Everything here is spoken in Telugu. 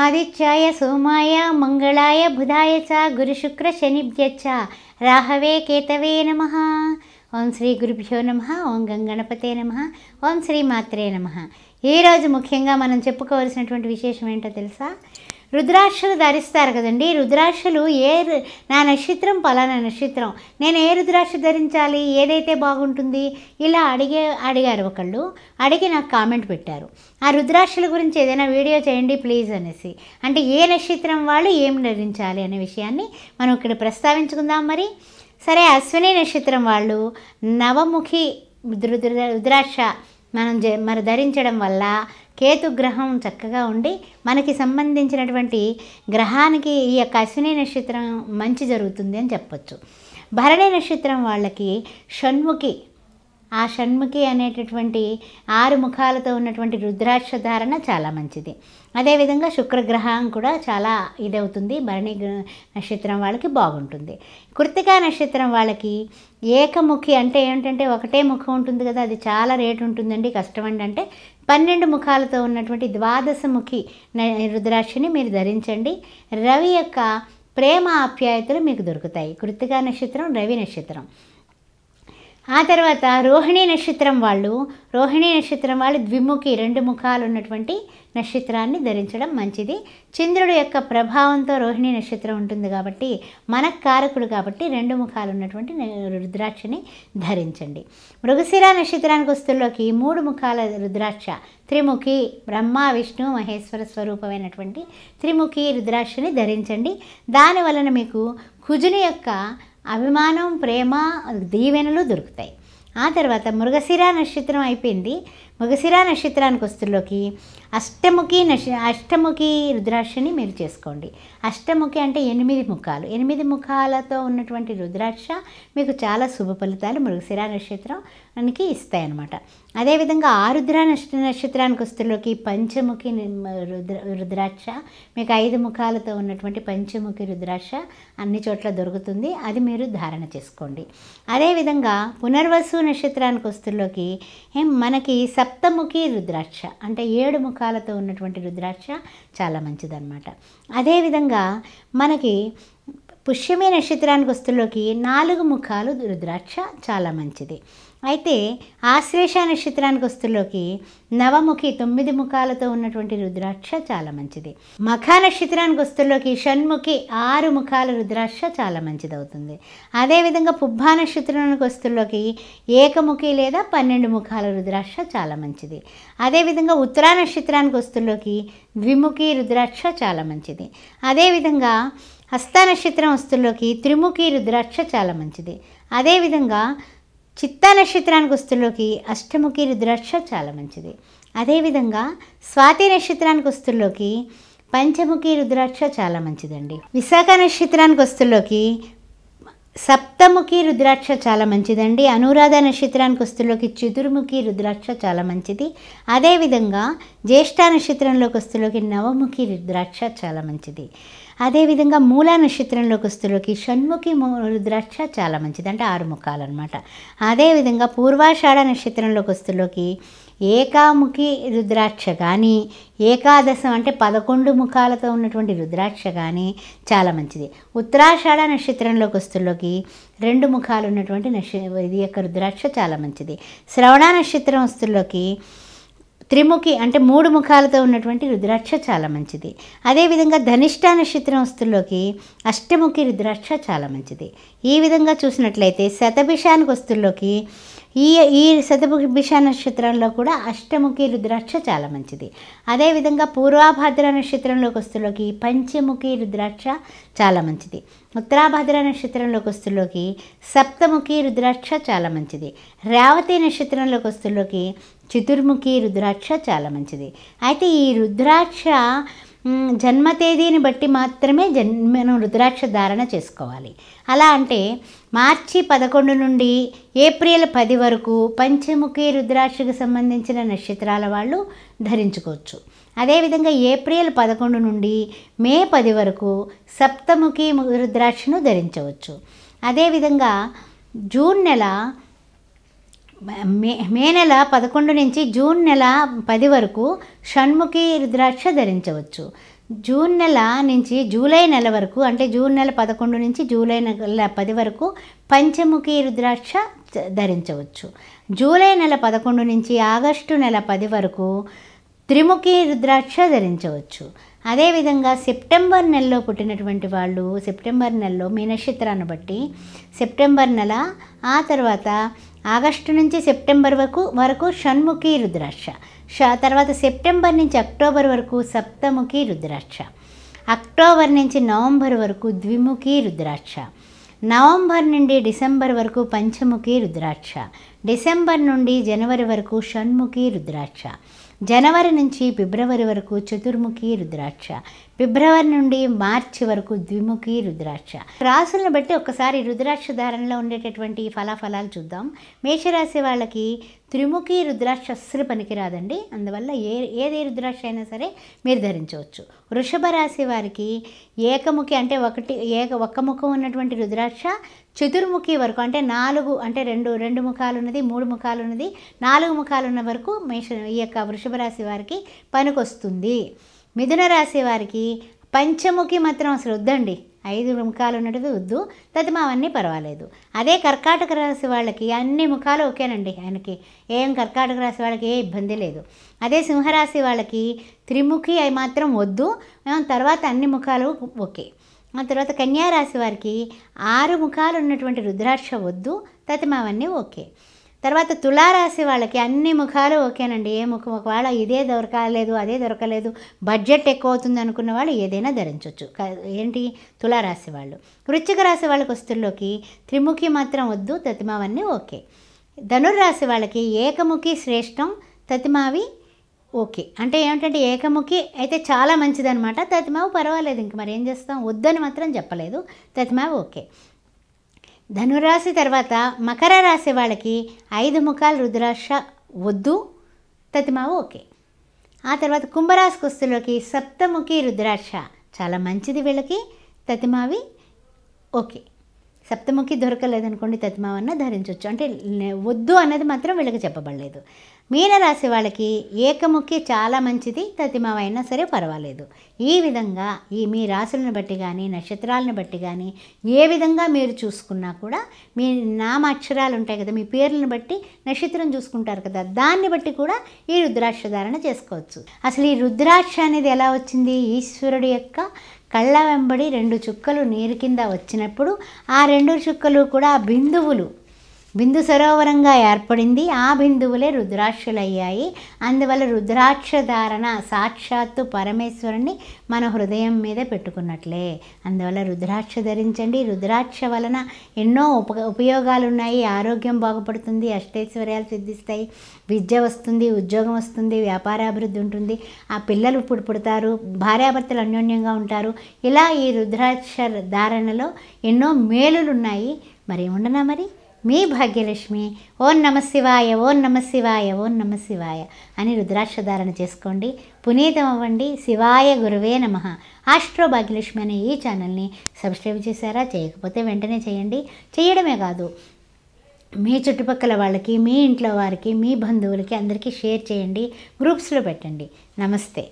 ఆదిత్యాయ సోమాయ మంగళాయ బుధాయ చ గురుశుక్ర శనిభ్య చ రాహవే కేతవే నమ ఓం శ్రీ గురుభ్యో నమ ఓం గంగణపతే నమ ఓం శ్రీ మాత్రే నమ ఈరోజు ముఖ్యంగా మనం చెప్పుకోవాల్సినటువంటి విశేషం ఏంటో తెలుసా రుద్రాక్షలు ధరిస్తారు కదండి రుద్రాక్షలు ఏ నా నక్షత్రం పలానా నక్షత్రం నేను ఏ రుద్రాక్ష ధరించాలి ఏదైతే బాగుంటుంది ఇలా అడిగే అడిగారు ఒకళ్ళు అడిగి నాకు కామెంట్ పెట్టారు ఆ రుద్రాక్షల గురించి ఏదైనా వీడియో చేయండి ప్లీజ్ అనేసి అంటే ఏ నక్షత్రం వాళ్ళు ఏం ధరించాలి అనే విషయాన్ని మనం ఇక్కడ ప్రస్తావించుకుందాం మరి సరే అశ్విని నక్షత్రం వాళ్ళు నవముఖి రుద్రాక్ష మనం మరి ధరించడం వల్ల కేతు గ్రహం చక్కగా ఉండి మనకి సంబంధించినటువంటి గ్రహానికి ఈ యొక్క అశ్విని నక్షత్రం మంచి జరుగుతుంది అని చెప్పచ్చు భరణి నక్షత్రం వాళ్ళకి షణ్ముఖి ఆ షణ్ముఖి అనేటటువంటి ఆరు ముఖాలతో ఉన్నటువంటి రుద్రాక్ష ధారణ చాలా మంచిది అదేవిధంగా శుక్రగ్రహం కూడా చాలా ఇదవుతుంది భరణి నక్షత్రం వాళ్ళకి బాగుంటుంది కృతికా నక్షత్రం వాళ్ళకి ఏకముఖి అంటే ఏంటంటే ఒకటే ముఖం ఉంటుంది కదా అది చాలా రేటు ఉంటుందండి కష్టం అండి అంటే పన్నెండు ముఖాలతో ఉన్నటువంటి ద్వాదశముఖి రుద్రాక్షని మీరు ధరించండి రవి యొక్క ప్రేమ ఆప్యాయతలు మీకు దొరుకుతాయి కృతికా నక్షత్రం రవి నక్షత్రం ఆ తర్వాత రోహిణీ నక్షత్రం వాళ్ళు రోహిణీ నక్షత్రం వాళ్ళు ద్విముఖి రెండు ముఖాలు ఉన్నటువంటి నక్షత్రాన్ని ధరించడం మంచిది చంద్రుడు యొక్క ప్రభావంతో రోహిణీ నక్షత్రం ఉంటుంది కాబట్టి మన కారకుడు కాబట్టి రెండు ముఖాలు ఉన్నటువంటి రుద్రాక్షని ధరించండి మృగశిర నక్షత్రానికి వస్తుల్లోకి మూడు ముఖాల రుద్రాక్ష త్రిముఖి బ్రహ్మ విష్ణు మహేశ్వర స్వరూపమైనటువంటి త్రిముఖి రుద్రాక్షని ధరించండి దాని వలన మీకు కుజుని యొక్క అభిమానం ప్రేమ దీవెనలు దొరుకుతాయి ఆ తర్వాత మృగశిరా నక్షత్రం అయిపోయింది మగసిరా నక్షత్రానికి వస్తులోకి అష్టముఖి నక్ష అష్టముఖి రుద్రాక్షని మీరు చేసుకోండి అష్టముఖి అంటే ఎనిమిది ముఖాలు ఎనిమిది ముఖాలతో ఉన్నటువంటి రుద్రాక్ష మీకు చాలా శుభ ఫలితాలు మృగశిరా నక్షత్రానికి ఇస్తాయన్నమాట అదేవిధంగా ఆరుద్రా నష్ట నక్షత్రానికి వస్తులోకి పంచముఖి రుద్ర రుద్రాక్ష మీకు ఐదు ముఖాలతో ఉన్నటువంటి పంచముఖి రుద్రాక్ష అన్ని చోట్ల దొరుకుతుంది అది మీరు ధారణ చేసుకోండి అదేవిధంగా పునర్వసు నక్షత్రానికి వస్తులోకి మనకి స సప్తముఖి రుద్రాక్ష అంటే ఏడు ముఖాలతో ఉన్నటువంటి రుద్రాక్ష చాలా మంచిదన్నమాట అదేవిధంగా మనకి పుష్యమే నక్షత్రానికి వస్తులోకి నాలుగు ముఖాలు రుద్రాక్ష చాలా మంచిది అయితే ఆశ్లేష నక్షత్రానికి వస్తులోకి నవముఖి తొమ్మిది ముఖాలతో ఉన్నటువంటి రుద్రాక్ష చాలా మంచిది మఖ నక్షత్రానికి వస్తులోకి షణ్ముఖి ఆరు ముఖాల రుద్రాక్ష చాలా మంచిది అవుతుంది అదేవిధంగా పుబ్బా నక్షత్రానికి వస్తులోకి ఏకముఖి లేదా పన్నెండు ముఖాల రుద్రాక్ష చాలా మంచిది అదేవిధంగా ఉత్తరా నక్షత్రానికి వస్తులోకి ద్విముఖి రుద్రాక్ష చాలా మంచిది అదేవిధంగా నక్షత్రం వస్తువుల్లోకి త్రిముఖి రుద్రాక్ష చాలా మంచిది అదేవిధంగా చిత్తా నక్షత్రానికి వస్తువుల్లోకి అష్టముఖి రుద్రాక్ష చాలా మంచిది అదేవిధంగా స్వాతి నక్షత్రానికి వస్తువుల్లోకి పంచముఖి రుద్రాక్ష చాలా మంచిదండి విశాఖ నక్షత్రానికి వస్తువుల్లోకి సప్తముఖి రుద్రాక్ష చాలా మంచిదండి అనురాధ నక్షత్రానికి వస్తుల్లోకి చతుర్ముఖి రుద్రాక్ష చాలా మంచిది అదేవిధంగా జ్యేష్ఠ నక్షత్రంలోకి వస్తుల్లోకి నవముఖి రుద్రాక్ష చాలా మంచిది అదేవిధంగా మూలా నక్షత్రంలోకి వస్తులోకి షణ్ముఖి రుద్రాక్ష చాలా మంచిది అంటే ఆరు ముఖాలు అనమాట అదేవిధంగా పూర్వాషాఢ నక్షత్రంలోకి వస్తువులకి ఏకాముఖి రుద్రాక్ష కానీ ఏకాదశం అంటే పదకొండు ముఖాలతో ఉన్నటువంటి రుద్రాక్ష కానీ చాలా మంచిది ఉత్తరాషాఢ నక్షత్రంలోకి వస్తువులోకి రెండు ముఖాలు ఉన్నటువంటి నక్ష ఇది యొక్క రుద్రాక్ష చాలా మంచిది శ్రవణ నక్షత్రం వస్తుల్లోకి త్రిముఖి అంటే మూడు ముఖాలతో ఉన్నటువంటి రుద్రాక్ష చాలా మంచిది అదేవిధంగా ధనిష్ట నక్షత్రం వస్తుల్లోకి అష్టముఖి రుద్రాక్ష చాలా మంచిది ఈ విధంగా చూసినట్లయితే శతభిషానికి వస్తుల్లోకి ఈ ఈ శతభిష నక్షత్రంలో కూడా అష్టముఖి రుద్రాక్ష చాలా మంచిది అదేవిధంగా పూర్వాభాద్ర నక్షత్రంలోకి వస్తులోకి పంచముఖి రుద్రాక్ష చాలా మంచిది ఉత్తరాభద్ర నక్షత్రంలోకి వస్తులోకి సప్తముఖి రుద్రాక్ష చాలా మంచిది రేవతి నక్షత్రంలోకి వస్తులోకి చతుర్ముఖి రుద్రాక్ష చాలా మంచిది అయితే ఈ రుద్రాక్ష జన్మ తేదీని బట్టి మాత్రమే జన్మను రుద్రాక్ష ధారణ చేసుకోవాలి అలా అంటే మార్చి పదకొండు నుండి ఏప్రిల్ పది వరకు పంచముఖి రుద్రాక్షకు సంబంధించిన నక్షత్రాల వాళ్ళు ధరించుకోవచ్చు అదేవిధంగా ఏప్రిల్ పదకొండు నుండి మే పది వరకు సప్తముఖి రుద్రాక్షను ధరించవచ్చు అదేవిధంగా జూన్ నెల మే మే నెల పదకొండు నుంచి జూన్ నెల పది వరకు షణ్ముఖి రుద్రాక్ష ధరించవచ్చు జూన్ నెల నుంచి జూలై నెల వరకు అంటే జూన్ నెల పదకొండు నుంచి జూలై నెల పది వరకు పంచముఖి రుద్రాక్ష ధరించవచ్చు జూలై నెల పదకొండు నుంచి ఆగస్టు నెల పది వరకు త్రిముఖి రుద్రాక్ష ధరించవచ్చు అదేవిధంగా సెప్టెంబర్ నెలలో పుట్టినటువంటి వాళ్ళు సెప్టెంబర్ నెలలో మీ నక్షత్రాన్ని బట్టి సెప్టెంబర్ నెల ఆ తర్వాత ఆగస్టు నుంచి సెప్టెంబర్ వరకు వరకు షణ్ముఖి రుద్రాక్ష తర్వాత సెప్టెంబర్ నుంచి అక్టోబర్ వరకు సప్తముఖి రుద్రాక్ష అక్టోబర్ నుంచి నవంబర్ వరకు ద్విముఖి రుద్రాక్ష నవంబర్ నుండి డిసెంబర్ వరకు పంచముఖి రుద్రాక్ష డిసెంబర్ నుండి జనవరి వరకు షణ్ముఖి రుద్రాక్ష జనవరి నుంచి ఫిబ్రవరి వరకు చతుర్ముఖి రుద్రాక్ష ఫిబ్రవరి నుండి మార్చి వరకు ద్విముఖి రుద్రాక్ష రాసులను బట్టి ఒకసారి రుద్రాక్ష ధారణలో ఉండేటటువంటి ఫలాఫలాలు చూద్దాం మేషరాశి వాళ్ళకి త్రిముఖి రుద్రాక్ష అస్సలు పనికిరాదండి అందువల్ల ఏ ఏది రుద్రాక్ష అయినా సరే మీరు ధరించవచ్చు వృషభ రాశి వారికి ఏకముఖి అంటే ఒకటి ఏక ఒక్క ముఖం ఉన్నటువంటి రుద్రాక్ష చతుర్ముఖి వరకు అంటే నాలుగు అంటే రెండు రెండు ముఖాలు ఉన్నది మూడు ముఖాలు ఉన్నది నాలుగు ముఖాలు ఉన్న వరకు మేష ఈ యొక్క వృషభ రాశి వారికి పనికొస్తుంది మిథున రాశి వారికి పంచముఖి మాత్రం అసలు వద్దండి ఐదు ముఖాలు ఉన్నటివి వద్దు మా అవన్నీ పర్వాలేదు అదే కర్కాటక రాశి వాళ్ళకి అన్ని ముఖాలు ఓకేనండి ఆయనకి ఏం కర్కాటక రాశి వాళ్ళకి ఏ ఇబ్బంది లేదు అదే సింహరాశి వాళ్ళకి త్రిముఖి అవి మాత్రం వద్దు తర్వాత అన్ని ముఖాలు ఓకే ఆ తర్వాత కన్యారాశి వారికి ఆరు ముఖాలు ఉన్నటువంటి రుద్రాక్ష వద్దు తదిమావన్నీ ఓకే తర్వాత తులారాశి వాళ్ళకి అన్ని ముఖాలు ఓకేనండి ఏ ముఖం ఒకవేళ ఇదే దొరకలేదు అదే దొరకలేదు బడ్జెట్ ఎక్కువ అవుతుంది అనుకున్న వాళ్ళు ఏదైనా ధరించవచ్చు ఏంటి తులారాశి వాళ్ళు వృశ్చిక రాశి వాళ్ళకి వస్తుల్లోకి త్రిముఖి మాత్రం వద్దు తతిమావన్నీ ఓకే ధనుర్రాశి వాళ్ళకి ఏకముఖి శ్రేష్టం తతిమావి ఓకే అంటే ఏమిటంటే ఏకముఖి అయితే చాలా మంచిదనమాట తతిమావు పర్వాలేదు ఇంక మరి ఏం చేస్తాం వద్దని మాత్రం చెప్పలేదు తతిమావి ఓకే ధనురాశి తర్వాత మకర రాశి వాళ్ళకి ఐదు ముఖాలు రుద్రాక్ష వద్దు తతిమావు ఓకే ఆ తర్వాత కుంభరాశి కుస్తులోకి సప్తముఖి రుద్రాక్ష చాలా మంచిది వీళ్ళకి తతిమావి ఓకే సప్తముఖి దొరకలేదనుకోండి తతిమావన్న ధరించవచ్చు అంటే వద్దు అన్నది మాత్రం వీళ్ళకి చెప్పబడలేదు మీనరాశి వాళ్ళకి ఏకముఖి చాలా మంచిది తతిమమైనా సరే పర్వాలేదు ఈ విధంగా ఈ మీ రాశులను బట్టి కానీ నక్షత్రాలను బట్టి కానీ ఏ విధంగా మీరు చూసుకున్నా కూడా మీ నామ అక్షరాలు ఉంటాయి కదా మీ పేర్లను బట్టి నక్షత్రం చూసుకుంటారు కదా దాన్ని బట్టి కూడా ఈ రుద్రాక్ష ధారణ చేసుకోవచ్చు అసలు ఈ రుద్రాక్ష అనేది ఎలా వచ్చింది ఈశ్వరుడు యొక్క కళ్ళ వెంబడి రెండు చుక్కలు నీరు కింద వచ్చినప్పుడు ఆ రెండు చుక్కలు కూడా బిందువులు బిందు సరోవరంగా ఏర్పడింది ఆ బిందువులే అయ్యాయి అందువల్ల రుద్రాక్ష ధారణ సాక్షాత్తు పరమేశ్వరుణ్ణి మన హృదయం మీద పెట్టుకున్నట్లే అందువల్ల రుద్రాక్ష ధరించండి రుద్రాక్ష వలన ఎన్నో ఉప ఉపయోగాలు ఉన్నాయి ఆరోగ్యం బాగుపడుతుంది అష్టైశ్వర్యాలు సిద్ధిస్తాయి విద్య వస్తుంది ఉద్యోగం వస్తుంది వ్యాపారాభివృద్ధి ఉంటుంది ఆ పిల్లలు ఇప్పుడు పుడతారు భార్యాభర్తలు అన్యోన్యంగా ఉంటారు ఇలా ఈ రుద్రాక్ష ధారణలో ఎన్నో మేలులు ఉన్నాయి మరి ఉండనా మరి మీ భాగ్యలక్ష్మి ఓం నమ శివాయ ఓం నమ శివాయ ఓం నమ శివాయ అని రుద్రాక్ష ధారణ చేసుకోండి పునీతం అవ్వండి శివాయ గురువే నమ ఆస్ట్రో భాగ్యలక్ష్మి అనే ఈ ఛానల్ని సబ్స్క్రైబ్ చేశారా చేయకపోతే వెంటనే చేయండి చేయడమే కాదు మీ చుట్టుపక్కల వాళ్ళకి మీ ఇంట్లో వారికి మీ బంధువులకి అందరికీ షేర్ చేయండి గ్రూప్స్లో పెట్టండి నమస్తే